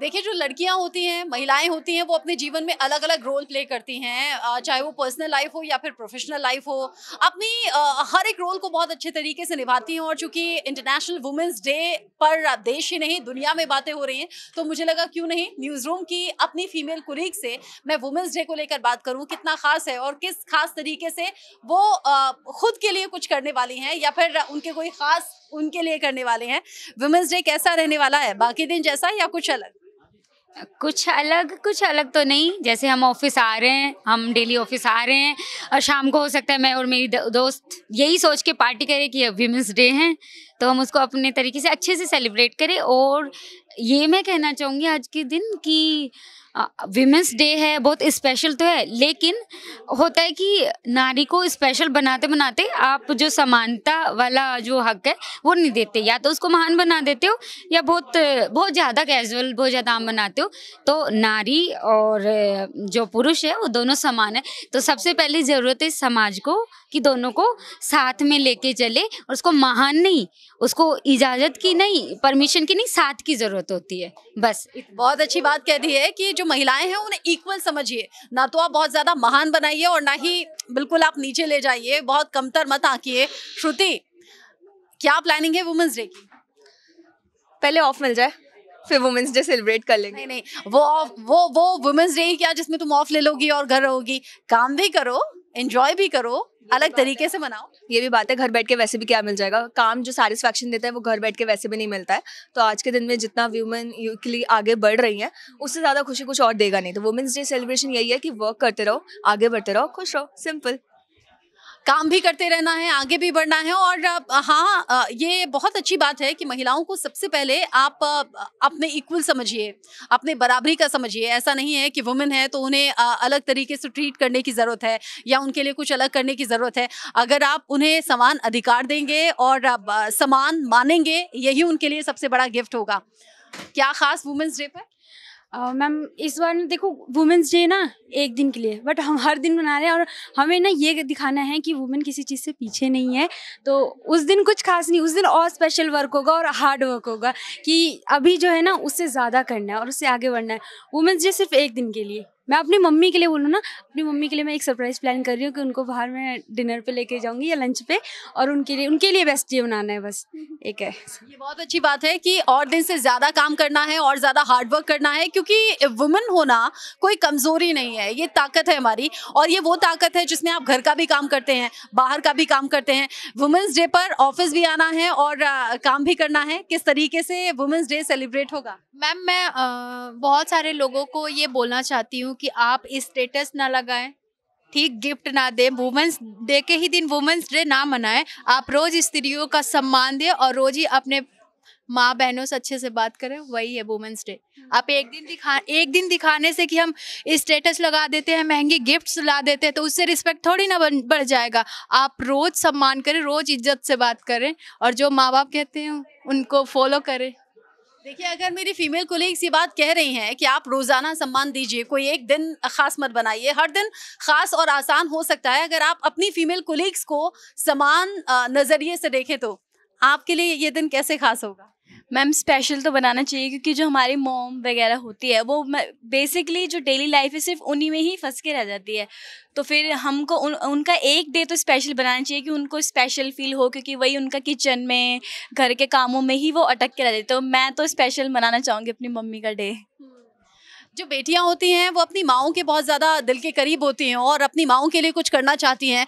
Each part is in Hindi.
देखिए जो लड़कियां होती हैं महिलाएं होती हैं वो अपने जीवन में अलग अलग रोल प्ले करती हैं चाहे वो पर्सनल लाइफ हो या फिर प्रोफेशनल लाइफ हो अपनी हर एक रोल को बहुत अच्छे तरीके से निभाती हैं और चूंकि इंटरनेशनल वुमेंस डे पर देश ही नहीं दुनिया में बातें हो रही हैं तो मुझे लगा क्यों नहीं न्यूज़ रूम की अपनी फीमेल कुरीक से मैं वुमेंस डे को लेकर बात करूँ कितना खास है और किस खास तरीके से वो खुद के लिए कुछ करने वाली हैं या फिर उनके कोई खास उनके लिए करने वाले हैं वुमेंस डे कैसा रहने वाला है बाकी दिन जैसा या कुछ अलग कुछ अलग कुछ अलग तो नहीं जैसे हम ऑफिस आ रहे हैं हम डेली ऑफिस आ रहे हैं और शाम को हो सकता है मैं और मेरी दोस्त यही सोच के पार्टी करे कि अब वीमेंस डे हैं तो हम उसको अपने तरीके से अच्छे से सेलिब्रेट करें और ये मैं कहना चाहूँगी आज के दिन कि विमेंस डे है बहुत स्पेशल तो है लेकिन होता है कि नारी को स्पेशल बनाते बनाते आप जो समानता वाला जो हक है वो नहीं देते या तो उसको महान बना देते हो या बहुत बहुत ज़्यादा कैजुअल बहुत ज़्यादा आम बनाते हो तो नारी और जो पुरुष है वो दोनों समान है तो सबसे पहले ज़रूरत है समाज को कि दोनों को साथ में लेके चले और उसको महान नहीं उसको इजाज़त की नहीं परमिशन की नहीं साथ की ज़रूरत होती है बस बहुत अच्छी बात कह दी है कि जो महिलाएं हैं उन्हें इक्वल समझिए ना तो आप बहुत ज़्यादा महान बनाइए और ना ही बिल्कुल आप नीचे ले जाइए बहुत कमतर मत आंकिए श्रुति क्या प्लानिंग है वुमेंस डे की पहले ऑफ मिल जाए फिर वुमेंस डे सेलिब्रेट कर लेंगे नहीं नहीं वो ऑफ वो वो वुमेंस डे ही क्या जिसमें तुम ऑफ ले लोगी और घर रहोगी काम भी करो एंजॉय भी करो अलग तरीके से मनाओ ये भी बात है घर बैठ के वैसे भी क्या मिल जाएगा काम जो सेटिस्फैक्शन देता है वो घर बैठ के वैसे भी नहीं मिलता है तो आज के दिन में जितना व्यूमेन के लिए आगे बढ़ रही हैं हम्म। उससे ज़्यादा खुशी कुछ और देगा नहीं तो वुमेंस डे सेलिब्रेशन यही है कि वर्क करते रहो आगे बढ़ते रहो खुश रहो सिंपल काम भी करते रहना है आगे भी बढ़ना है और हाँ ये बहुत अच्छी बात है कि महिलाओं को सबसे पहले आप अपने इक्वल समझिए अपने बराबरी का समझिए ऐसा नहीं है कि वुमेन है तो उन्हें अलग तरीके से ट्रीट करने की ज़रूरत है या उनके लिए कुछ अलग करने की ज़रूरत है अगर आप उन्हें समान अधिकार देंगे और समान मानेंगे यही उनके लिए सबसे बड़ा गिफ्ट होगा क्या खास वुमेंस डे पर मैम इस बार ना देखो वुमेंस डे ना एक दिन के लिए बट हम हर दिन मना रहे हैं और हमें ना ये दिखाना है कि वुमेन किसी चीज़ से पीछे नहीं है तो उस दिन कुछ खास नहीं उस दिन और स्पेशल वर्क होगा और हार्ड वर्क होगा कि अभी जो है ना उससे ज़्यादा करना है और उससे आगे बढ़ना है वुमेंस डे सिर्फ एक दिन के लिए मैं अपनी मम्मी के लिए बोलूँ ना अपनी मम्मी के लिए मैं एक सरप्राइज प्लान कर रही हूँ कि उनको बाहर मैं डिनर पे लेके जाऊँगी या लंच पे और उनके लिए उनके लिए बेस्ट डे बनाना है बस एक है ये बहुत अच्छी बात है कि और दिन से ज़्यादा काम करना है और ज़्यादा हार्डवर्क करना है क्योंकि वुमेन होना कोई कमज़ोरी नहीं है ये ताकत है हमारी और ये वो ताकत है जिसमें आप घर का भी काम करते हैं बाहर का भी काम करते हैं वुमेंस डे पर ऑफिस भी आना है और काम भी करना है किस तरीके से वुमेंस डे सेलिब्रेट होगा मैम मैं बहुत सारे लोगों को ये बोलना चाहती हूँ कि आप स्टेटस ना लगाएं ठीक गिफ्ट ना दें वुमेंस डे के ही दिन वुमेंस डे ना मनाएं आप रोज स्त्रियों का सम्मान दें और रोज ही अपने माँ बहनों से अच्छे से बात करें वही है वुमेंस डे आप एक दिन दिखा एक दिन दिखाने से कि हम स्टेटस लगा देते हैं महंगी गिफ्ट्स ला देते हैं तो उससे रिस्पेक्ट थोड़ी ना बढ़ जाएगा आप रोज़ सम्मान करें रोज़ इज्जत से बात करें और जो माँ बाप कहते हैं उनको फॉलो करें देखिए अगर मेरी फीमेल कोलीग्स ये बात कह रही हैं कि आप रोज़ाना सम्मान दीजिए कोई एक दिन खास मत बनाइए हर दिन खास और आसान हो सकता है अगर आप अपनी फीमेल कोलीग्स को समान नज़रिए से देखें तो आपके लिए ये दिन कैसे खास होगा मैम स्पेशल तो बनाना चाहिए क्योंकि जो हमारी मोम वगैरह होती है वो बेसिकली जो डेली लाइफ है सिर्फ उन्हीं में ही फंस के रह जाती है तो फिर हमको उन, उनका एक डे तो स्पेशल बनाना चाहिए कि उनको स्पेशल फील हो क्योंकि वही उनका किचन में घर के कामों में ही वो अटक के रह जाती तो मैं तो स्पेशल मनाना चाहूँगी अपनी मम्मी का डे हम्म। जो बेटियाँ होती हैं वो अपनी माओ के बहुत ज़्यादा दिल के करीब होती हैं और अपनी माओ के लिए कुछ करना चाहती हैं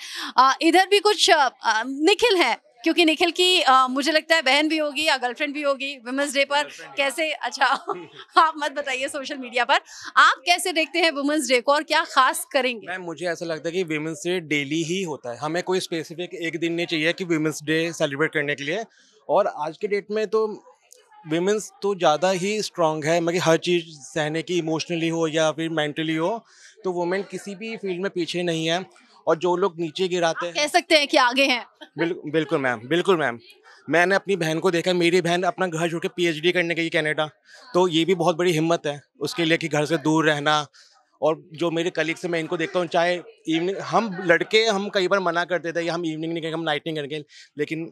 इधर भी कुछ निखिल हैं क्योंकि निखिल की आ, मुझे लगता है बहन भी होगी या गर्लफ्रेंड भी होगी वुमेंस डे पर कैसे अच्छा आप मत बताइए सोशल मीडिया पर आप कैसे देखते हैं वुमेंस डे को और क्या खास करेंगे मैम मुझे ऐसा लगता है कि वुमेंस डे डेली ही होता है हमें कोई स्पेसिफिक एक दिन नहीं चाहिए कि वुमेंस डे सेलिब्रेट करने के लिए और आज के डेट में तो वीमेंस तो ज़्यादा ही स्ट्रांग है मतलब हर चीज़ सहने की इमोशनली हो या फिर मेंटली हो तो वुमेन किसी भी फील्ड में पीछे नहीं है और जो लोग नीचे गिराते हैं कह सकते हैं कि आगे हैं बिल, बिल्कुल मैम बिल्कुल मैम मैंने अपनी बहन को देखा मेरी बहन अपना घर छोड़ के पी करने गई कनाडा तो ये भी बहुत बड़ी हिम्मत है उसके लिए कि घर से दूर रहना और जो मेरे कलीग से मैं इनको देखता हूँ चाहे इवनिंग हम लड़के हम कई बार मना करते थे हम इवनिंग नहीं करेंगे हम नाइट नहीं करेंगे लेकिन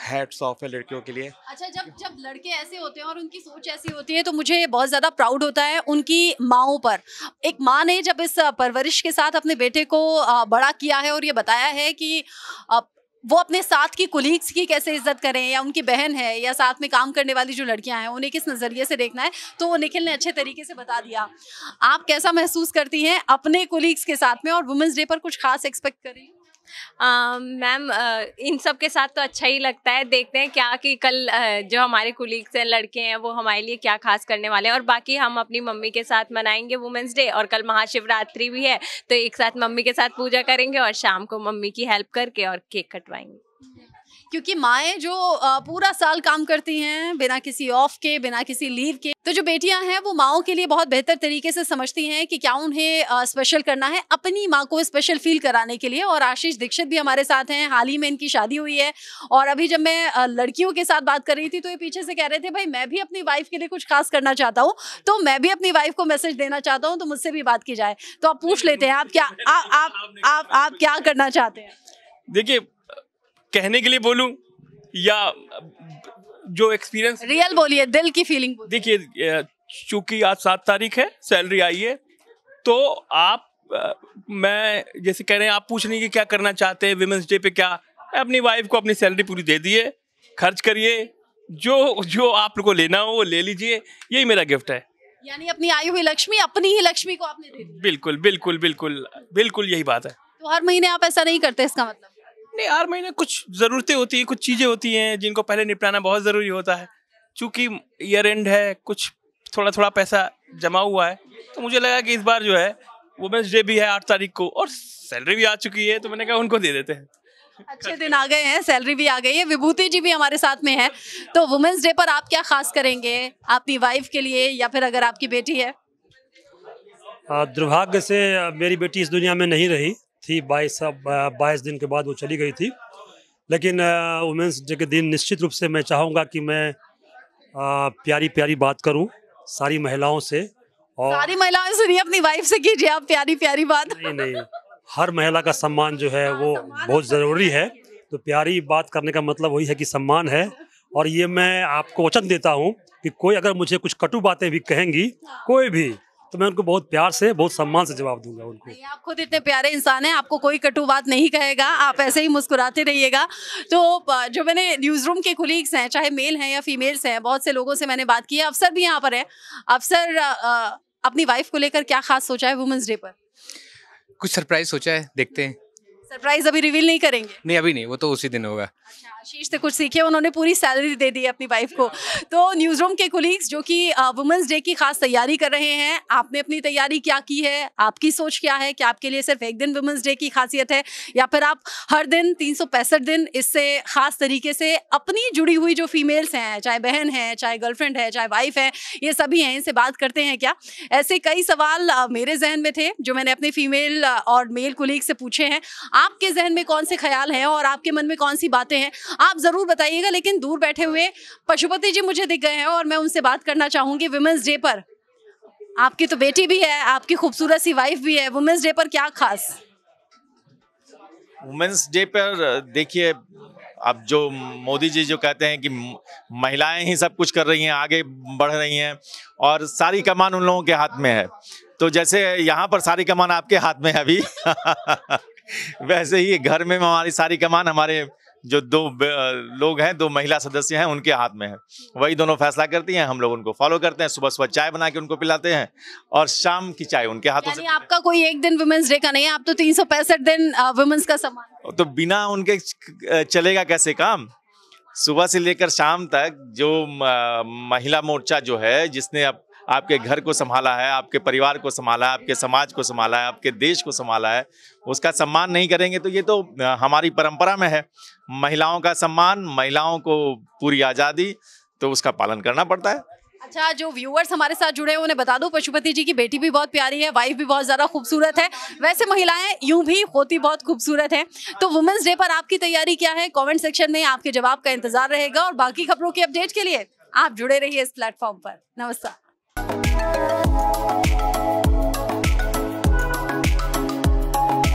हैट्स ऑफ है लड़कियों के लिए अच्छा जब जब लड़के ऐसे होते हैं और उनकी सोच ऐसी होती है तो मुझे बहुत ज़्यादा प्राउड होता है उनकी माओ पर एक माँ ने जब इस परवरिश के साथ अपने बेटे को बड़ा किया है और ये बताया है कि वो अपने साथ की कुलीग्स की कैसे इज्जत करें या उनकी बहन है या साथ में काम करने वाली जो लड़कियां हैं उन्हें किस नज़रिए से देखना है तो वो निखिल ने अच्छे तरीके से बता दिया आप कैसा महसूस करती हैं अपने कुलीग्स के साथ में और वुमेंस डे पर कुछ खास एक्सपेक्ट करें मैम um, uh, इन सब के साथ तो अच्छा ही लगता है देखते हैं क्या कि कल uh, जो हमारे कुलीग्स हैं लड़के हैं वो हमारे लिए क्या खास करने वाले हैं और बाकी हम अपनी मम्मी के साथ मनाएंगे वुमेंस डे और कल महाशिवरात्रि भी है तो एक साथ मम्मी के साथ पूजा करेंगे और शाम को मम्मी की हेल्प करके और केक कटवाएंगे क्योंकि माएँ जो पूरा साल काम करती हैं बिना किसी ऑफ के बिना किसी लीव के तो जो बेटियां हैं वो माओ के लिए बहुत बेहतर तरीके से समझती हैं कि क्या उन्हें स्पेशल करना है अपनी माँ को स्पेशल फील कराने के लिए और आशीष दीक्षित भी हमारे साथ हैं हाल ही में इनकी शादी हुई है और अभी जब मैं लड़कियों के साथ बात कर रही थी तो ये पीछे से कह रहे थे भाई मैं भी अपनी वाइफ के लिए कुछ खास करना चाहता हूँ तो मैं भी अपनी वाइफ को मैसेज देना चाहता हूँ तो मुझसे भी बात की जाए तो आप पूछ लेते हैं आप क्या आप आप आप क्या करना चाहते हैं देखिए कहने के लिए बोलूं या जो एक्सपीरियंस रियल बोलिए दिल की फीलिंग देखिए चूंकि आज सात तारीख है सैलरी आई है तो आप मैं जैसे कह रहे हैं आप पूछ रहे हैं कि क्या करना चाहते हैं विमेंस डे पे क्या अपनी वाइफ को अपनी सैलरी पूरी दे दिए खर्च करिए जो जो आप को लेना हो वो ले लीजिए यही मेरा गिफ्ट है यानी अपनी आई हुई लक्ष्मी अपनी ही लक्ष्मी को आपने दे बिल्कुल बिल्कुल बिल्कुल बिल्कुल यही बात है तो हर महीने आप ऐसा नहीं करते इसका मतलब नहीं हर महीने कुछ ज़रूरतें होती हैं कुछ चीज़ें होती हैं जिनको पहले निपटाना बहुत ज़रूरी होता है चूंकि ईयर एंड है कुछ थोड़ा थोड़ा पैसा जमा हुआ है तो मुझे लगा कि इस बार जो है वुमेंस डे भी है आठ तारीख को और सैलरी भी आ चुकी है तो मैंने कहा उनको दे देते हैं अच्छे दिन आ गए हैं सैलरी भी आ गई है विभूति जी भी हमारे साथ में हैं तो वुमेंस डे पर आप क्या खास करेंगे आपकी वाइफ के लिए या फिर अगर आपकी बेटी है हाँ, दुर्भाग्य से मेरी बेटी इस दुनिया में नहीं रही थी बाईस बाईस दिन के बाद वो चली गई थी लेकिन वुमेंस डे के दिन निश्चित रूप से मैं चाहूँगा कि मैं आ, प्यारी प्यारी बात करूँ सारी महिलाओं से और सारी महिलाओं से नहीं अपनी वाइफ से कीजिए आप प्यारी प्यारी बात नहीं नहीं हर महिला का सम्मान जो है हाँ, वो बहुत ज़रूरी है तो प्यारी बात करने का मतलब वही है कि सम्मान है और ये मैं आपको वचन देता हूँ कि कोई अगर मुझे कुछ कटु बातें भी कहेंगी हाँ। कोई भी तो मैं उनको बहुत प्यार से बहुत सम्मान से जवाब दूंगा उनको आप खुद इतने प्यारे इंसान हैं आपको कोई कटु बात नहीं कहेगा आप ऐसे ही मुस्कुराते रहिएगा तो जो मैंने न्यूज़ रूम के कुलीग्स हैं चाहे मेल हैं या फीमेल्स हैं बहुत से लोगों से मैंने बात की है अफसर भी यहाँ पर है अफसर अपनी वाइफ को लेकर क्या खास सोचा है वुमेंस डे पर कुछ सरप्राइज सोचा है देखते हैं सरप्राइज अभी रिवील नहीं करेंगे नहीं अभी नहीं वो तो उसी दिन होगा अच्छा, आशीष से कुछ सीखे उन्होंने पूरी सैलरी दे दी अपनी वाइफ को तो न्यूज रूम के कुलीग्स जो कि वुमेंस डे की खास तैयारी कर रहे हैं आपने अपनी तैयारी क्या की है आपकी सोच क्या है कि आपके लिए सिर्फ एक दिन वुमेंस डे की खासियत है या फिर आप हर दिन तीन दिन इससे खास तरीके से अपनी जुड़ी हुई जो फीमेल्स हैं चाहे बहन है चाहे गर्लफ्रेंड है चाहे वाइफ है ये सभी हैं इनसे बात करते हैं क्या ऐसे कई सवाल मेरे जहन में थे जो मैंने अपने फीमेल और मेल कुलीग से पूछे हैं आपके जहन में कौन से ख्याल हैं और आपके मन में कौन सी बातें हैं आप ज़रूर बताइएगा लेकिन दूर बैठे हुए पशुपति जी मुझे दिख गए हैं और मैं उनसे बात करना चाहूंगी वुमेंस डे पर आपकी तो बेटी भी है आपकी खूबसूरत सी वाइफ भी है वुमेंस डे पर क्या खास वुमेंस डे पर देखिए अब जो मोदी जी जो कहते हैं कि महिलाएं ही सब कुछ कर रही हैं आगे बढ़ रही हैं और सारी कमान उन लोगों के हाथ में है तो जैसे यहाँ पर सारी कमान आपके हाथ में है अभी वैसे ही घर में हमारी सारी कमान हमारे जो दो लोग हैं दो महिला सदस्य हैं उनके हाथ में है वही दोनों फैसला करती हैं हम लोग उनको फॉलो करते हैं सुबह सुबह चाय बना के उनको पिलाते हैं और शाम की चाय उनके हाथों से आपका कोई एक दिन वुमेन्स डे का नहीं है आप तो तीन सौ पैंसठ दिन वुमेंस का समान तो बिना उनके चलेगा कैसे काम सुबह से लेकर शाम तक जो महिला मोर्चा जो है जिसने अब आपके घर को संभाला है आपके परिवार को संभाला है आपके समाज को संभाला है आपके देश को संभाला है उसका सम्मान नहीं करेंगे तो ये तो हमारी परंपरा में है महिलाओं का सम्मान महिलाओं को पूरी आज़ादी तो उसका पालन करना पड़ता है अच्छा जो व्यूअर्स हमारे साथ जुड़े हैं उन्हें बता दो पशुपति जी की बेटी भी बहुत प्यारी है वाइफ भी बहुत ज़्यादा खूबसूरत है वैसे महिलाएं यूं भी होती बहुत खूबसूरत हैं तो वुमेंस डे पर आपकी तैयारी क्या है कमेंट सेक्शन में आपके जवाब का इंतजार रहेगा और बाकी खबरों की अपडेट के लिए आप जुड़े रहिए इस प्लेटफॉर्म पर नमस्कार Thank you.